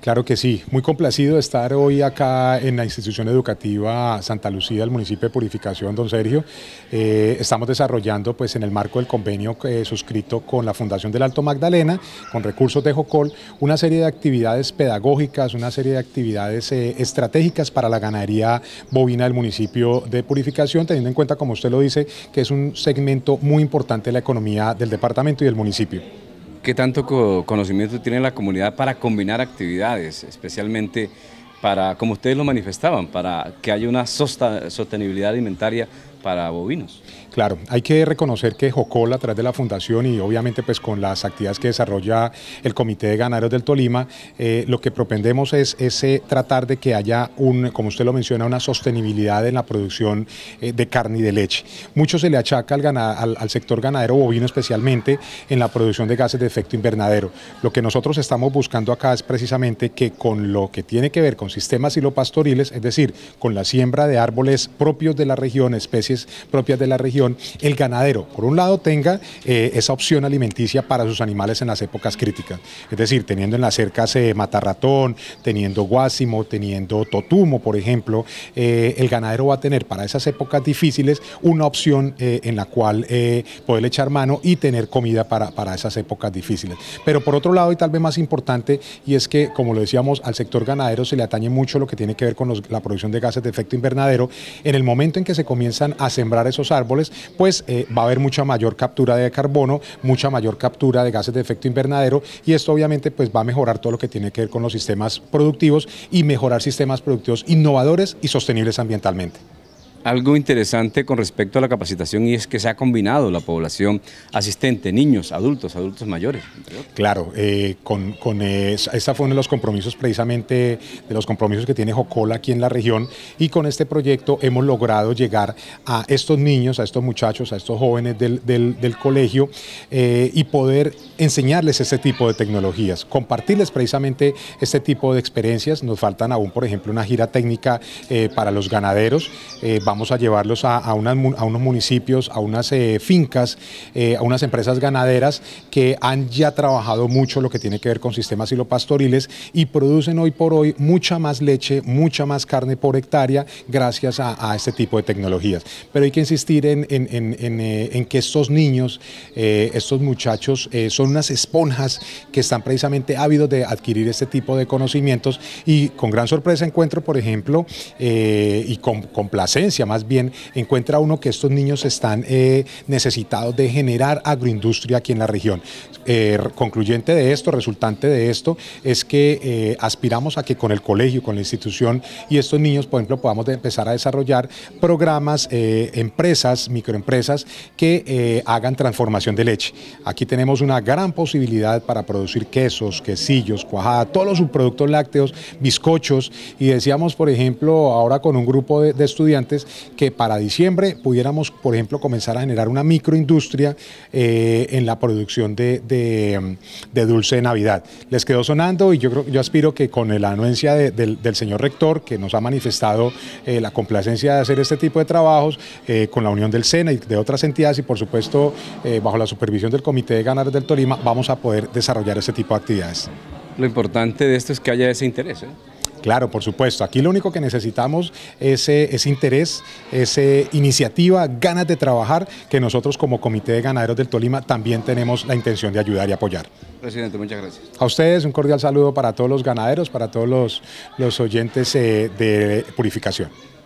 Claro que sí, muy complacido de estar hoy acá en la institución educativa Santa Lucía del municipio de Purificación, don Sergio. Eh, estamos desarrollando pues en el marco del convenio eh, suscrito con la Fundación del Alto Magdalena, con recursos de Jocol, una serie de actividades pedagógicas, una serie de actividades eh, estratégicas para la ganadería bovina del municipio de Purificación, teniendo en cuenta, como usted lo dice, que es un segmento muy importante de la economía del departamento y del municipio. ¿Qué tanto conocimiento tiene la comunidad para combinar actividades, especialmente para, como ustedes lo manifestaban, para que haya una sostenibilidad alimentaria para bovinos? Claro, hay que reconocer que Jocol, a través de la Fundación y obviamente pues con las actividades que desarrolla el Comité de Ganaderos del Tolima, eh, lo que propendemos es ese tratar de que haya un, como usted lo menciona, una sostenibilidad en la producción eh, de carne y de leche. Mucho se le achaca al, al, al sector ganadero bovino especialmente en la producción de gases de efecto invernadero. Lo que nosotros estamos buscando acá es precisamente que con lo que tiene que ver con sistemas silopastoriles, es decir, con la siembra de árboles propios de la región, especies propias de la región, el ganadero, por un lado, tenga eh, esa opción alimenticia para sus animales en las épocas críticas. Es decir, teniendo en las cercas eh, matarratón, teniendo guásimo, teniendo totumo, por ejemplo, eh, el ganadero va a tener para esas épocas difíciles una opción en la cual poder echar mano y tener comida para, para esas épocas difíciles. Pero por otro lado, y tal vez más importante, y es que, como lo decíamos, al sector ganadero se le atañe mucho lo que tiene que ver con la producción de gases de efecto invernadero. En el momento en que se comienzan a sembrar esos árboles, pues eh, va a haber mucha mayor captura de carbono, mucha mayor captura de gases de efecto invernadero y esto obviamente pues va a mejorar todo lo que tiene que ver con los sistemas productivos y mejorar sistemas productivos innovadores y sostenibles ambientalmente algo interesante con respecto a la capacitación y es que se ha combinado la población asistente, niños, adultos, adultos mayores. Claro, eh, con, con esa, esta fue uno de los compromisos precisamente, de los compromisos que tiene Jocola aquí en la región y con este proyecto hemos logrado llegar a estos niños, a estos muchachos, a estos jóvenes del, colegio eh, y poder enseñarles este tipo de tecnologías, compartirles precisamente este tipo de experiencias. Nos faltan aún, por ejemplo, una gira técnica eh, para los ganaderos. vamos vamos a llevarlos a, unos municipios, a unas eh, fincas, eh, a unas empresas ganaderas que han ya trabajado mucho lo que tiene que ver con sistemas silopastoriles y producen hoy por hoy mucha más leche, mucha más carne por hectárea gracias a, este tipo de tecnologías. Pero hay que insistir en, eh, que estos niños, estos muchachos son unas esponjas que están precisamente ávidos de adquirir este tipo de conocimientos y con gran sorpresa encuentro, por ejemplo, y con complacencia, más bien encuentra uno que estos niños están eh, necesitados de generar agroindustria aquí en la región. Eh, concluyente de esto, resultante de esto, es que eh, aspiramos a que con el colegio, con la institución y estos niños, por ejemplo, podamos empezar a desarrollar programas, empresas, microempresas que hagan transformación de leche. Aquí tenemos una gran posibilidad para producir quesos, quesillos, cuajada, todos los subproductos lácteos, bizcochos y decíamos, por ejemplo, ahora con un grupo de estudiantes que para diciembre pudiéramos, por ejemplo, comenzar a generar una microindustria eh, en la producción de, dulce de Navidad. Les quedó sonando y yo, aspiro que con la anuencia del, señor rector, que nos ha manifestado eh, la complacencia de hacer este tipo de trabajos, eh, con la unión del SENA y de otras entidades y por supuesto bajo la supervisión del Comité de Ganaderos del Tolima, vamos a poder desarrollar este tipo de actividades. Lo importante de esto es que haya ese interés. Claro, por supuesto. Aquí lo único que necesitamos es eh, ese interés, esa eh, iniciativa, ganas de trabajar, que nosotros como Comité de Ganaderos del Tolima también tenemos la intención de ayudar y apoyar. Presidente, muchas gracias. A ustedes un cordial saludo para todos los ganaderos, para todos los, los oyentes eh, de Purificación.